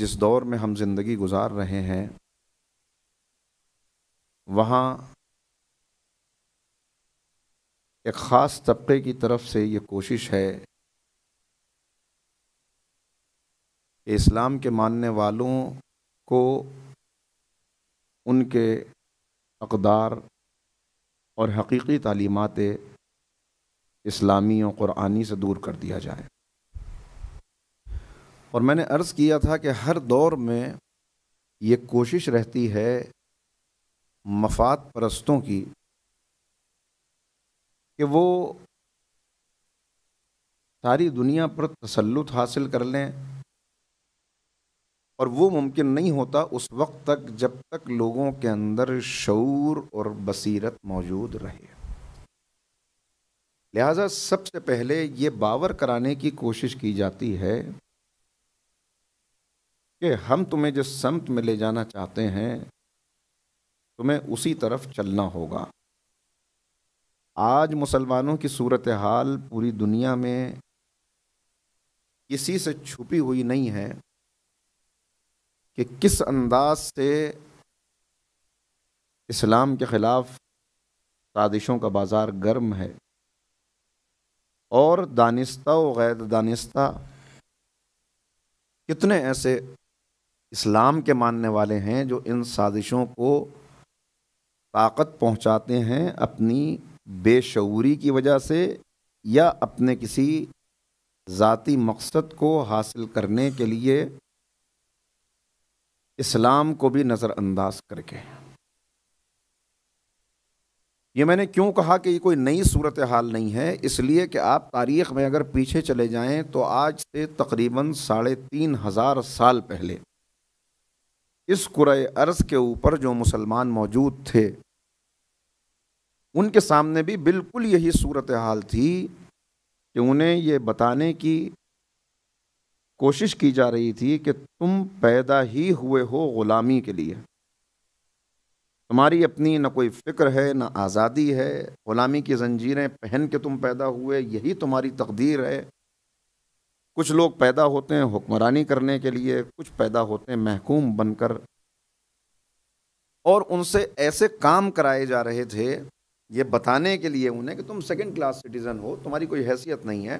जिस दौर में हम ज़िंदगी गुजार रहे हैं वहाँ एक ख़ास तबके की तरफ से ये कोशिश है इस्लाम के मानने वालों को उनके अकदार और हकीकी तालीमत इस्लामी और क़ुरानी से दूर कर दिया जाए और मैंने अर्ज़ किया था कि हर दौर में ये कोशिश रहती है मफाद परस्तों की कि वो सारी दुनिया पर तसल्लुत हासिल कर लें और वो मुमकिन नहीं होता उस वक्त तक जब तक लोगों के अंदर शूर और बसीरत मौजूद रहे लिहाजा सबसे पहले ये बावर कराने की कोशिश की जाती है कि हम तुम्हें जिस समत में ले जाना चाहते हैं तुम्हें उसी तरफ चलना होगा आज मुसलमानों की सूरत हाल पूरी दुनिया में किसी से छुपी हुई नहीं है कि किस अंदाज से इस्लाम के ख़िलाफ़ साजिशों का बाज़ार गर्म है और दानिस्ता व गैर दानिस्ता कितने ऐसे इस्लाम के मानने वाले हैं जो इन साजिशों को ताकत पहुंचाते हैं अपनी बेशूरी की वजह से या अपने किसी ज़ाती मकसद को हासिल करने के लिए इस्लाम को भी नज़रअंदाज करके ये मैंने क्यों कहा कि ये कोई नई सूरत हाल नहीं है इसलिए कि आप तारीख़ में अगर पीछे चले जाएं तो आज से तकरीबन साढ़े तीन हज़ार साल पहले इस कुरए अर्ज़ के ऊपर जो मुसलमान मौजूद थे उनके सामने भी बिल्कुल यही सूरत हाल थी कि उन्हें ये बताने की कोशिश की जा रही थी कि तुम पैदा ही हुए हो ग़ुलामी के लिए तुम्हारी अपनी न कोई फ़िक्र है न आज़ादी है ग़ुलामी की जंजीरें पहन के तुम पैदा हुए यही तुम्हारी तकदीर है कुछ लोग पैदा होते हैं हुक्मरानी करने के लिए कुछ पैदा होते हैं महकूम बनकर और उनसे ऐसे काम कराए जा रहे थे ये बताने के लिए उन्हें कि तुम सेकंड क्लास सिटीज़न हो तुम्हारी कोई हैसियत नहीं है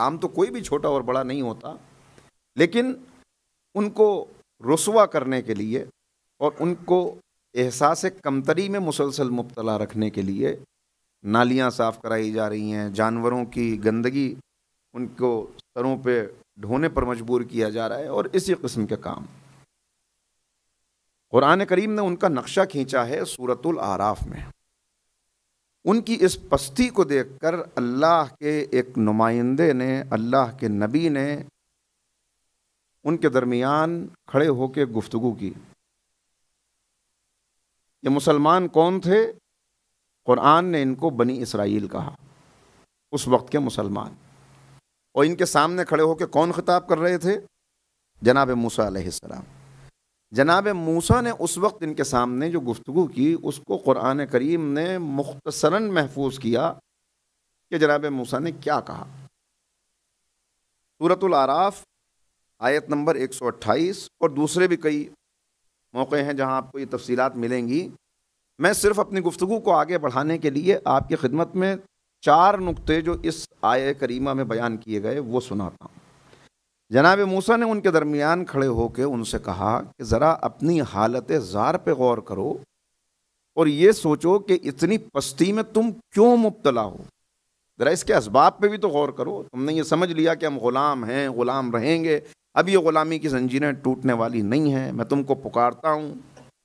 काम तो कोई भी छोटा और बड़ा नहीं होता लेकिन उनको रसुवा करने के लिए और उनको एहसास कमतरी में मुसलसल मुबतला रखने के लिए नालियाँ साफ़ कराई जा रही हैं जानवरों की गंदगी उनको सरों पे ढोने पर मजबूर किया जा रहा है और इसी कस्म के काम कुरान करीम ने उनका नक्शा खींचा है सूरतुल आराफ में उनकी इस पस्ती को देखकर अल्लाह के एक नुमाइंदे ने अल्लाह के नबी ने उनके दरमियान खड़े होकर गुफ्तगु की ये मुसलमान कौन थे क़ुरान ने इनको बनी इसराइल कहा उस वक्त के मुसलमान और इनके सामने खड़े होकर कौन ख़िताब कर रहे थे जनाब मूसा जनाब मूसा ने उस वक्त इनके सामने जो गुफ्तु की उसको क़ुरान करीम ने मुख्तरा महफूज किया कि जनाब मूसा ने क्या कहा सूरतुल आराफ आयत नंबर 128 और दूसरे भी कई मौके हैं जहां आपको ये तफसीलात मिलेंगी मैं सिर्फ अपनी गुफ्तु को आगे बढ़ाने के लिए आपकी खिदमत में चार नुक्ते जो इस आय करीमा में बयान किए गए वो सुनाता हूँ जनाब मूसा ने उनके दरमियान खड़े होकर उनसे कहा कि ज़रा अपनी हालत ज़ार पे गौर करो और ये सोचो कि इतनी पस्ती में तुम क्यों मुबतला हो ज़रा इसके इसबाब पे भी तो गौर करो तुमने ये समझ लिया कि हम ग़ुलाम हैं ग़ुलाम रहेंगे अब ये ग़ुलामी की जंजीरें टूटने वाली नहीं हैं मैं तुमको पुकारता हूँ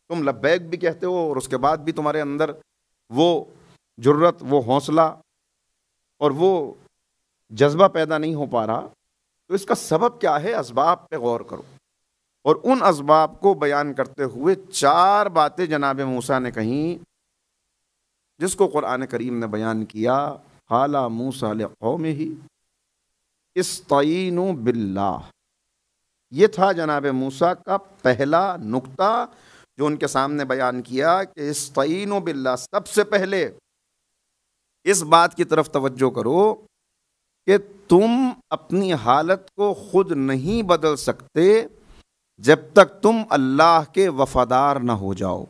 तुम लब्बैक भी कहते हो और उसके बाद भी तुम्हारे अंदर वो ज़रूरत वो हौसला और वो जज्बा पैदा नहीं हो पा रहा तो इसका सबब क्या है इसबाब पे गौर करो और उन इसबाब को बयान करते हुए चार बातें जनाब मूसा ने कहीं जिसको क़ुरान करीम ने बयान किया हाला मूसा कौम ही इस्तीन बिल्ला ये था जनाब मूसा का पहला नुक्ता जो उनके सामने बयान किया कि इस तयन बिल्ला सबसे पहले इस बात की तरफ तवज्जो करो कि तुम अपनी हालत को खुद नहीं बदल सकते जब तक तुम अल्लाह के वफादार ना हो जाओ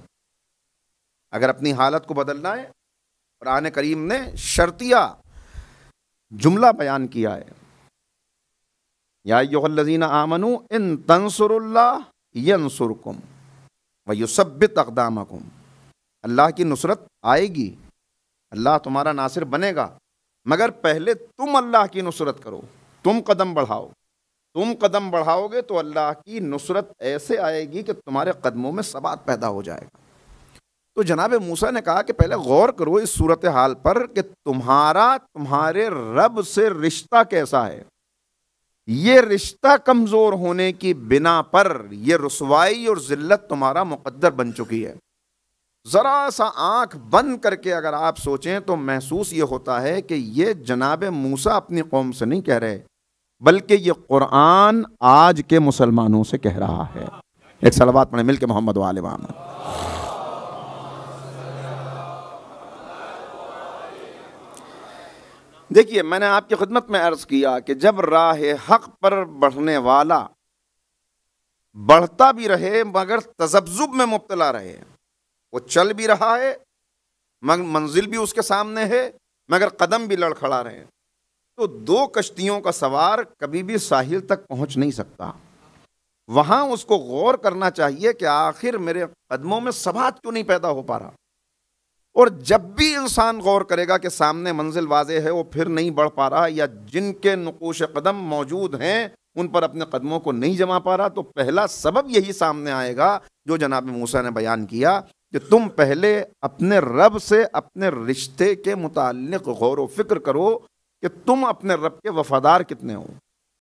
अगर अपनी हालत को बदलना है कुरान करीम ने शर्तिया जुमला बयान किया है याजीन आमनु इन तनसुरसुरकुम यनसुरकुम अकदामकुम अल्लाह की नुसरत आएगी अल्लाह तुम्हारा नासिर बनेगा मगर पहले तुम अल्लाह की नुसरत करो तुम कदम बढ़ाओ तुम कदम बढ़ाओगे तो अल्लाह की नुसरत ऐसे आएगी कि तुम्हारे कदमों में सबात पैदा हो जाएगा तो जनाब मूसा ने कहा कि पहले गौर करो इस सूरत हाल पर कि तुम्हारा तुम्हारे रब से रिश्ता कैसा है ये रिश्ता कमज़ोर होने की बिना पर यह रसवाई और ज़िल्लत तुम्हारा मुकद्दर बन चुकी है ज़रा सा आँख बंद करके अगर आप सोचें तो महसूस ये होता है कि ये जनाब मूसा अपनी कौम से नहीं कह रहे बल्कि ये कुरान आज के मुसलमानों से कह रहा है एक सलवात पढ़े मिल के मोहम्मद वाल देखिए मैंने आपकी खिदमत में अर्ज किया कि जब राह हक पर बढ़ने वाला बढ़ता भी रहे मगर तजब्जुब में मुबतला रहे वो चल भी रहा है मगर मंजिल भी उसके सामने है मगर कदम भी लड़खड़ा रहे तो दो कश्तियों का सवार कभी भी साहिल तक पहुंच नहीं सकता वहां उसको गौर करना चाहिए कि आखिर मेरे कदमों में सबात क्यों नहीं पैदा हो पा रहा और जब भी इंसान गौर करेगा कि सामने मंजिल वाजे है वो फिर नहीं बढ़ पा रहा या जिनके नकोश कदम मौजूद हैं उन पर अपने कदमों को नहीं जमा पा रहा तो पहला सबब यही सामने आएगा जो जनाब मूसा ने बयान किया कि तुम पहले अपने रब से अपने रिश्ते के मुतल गौर व फिक्र करो कि तुम अपने रब के वफादार कितने हो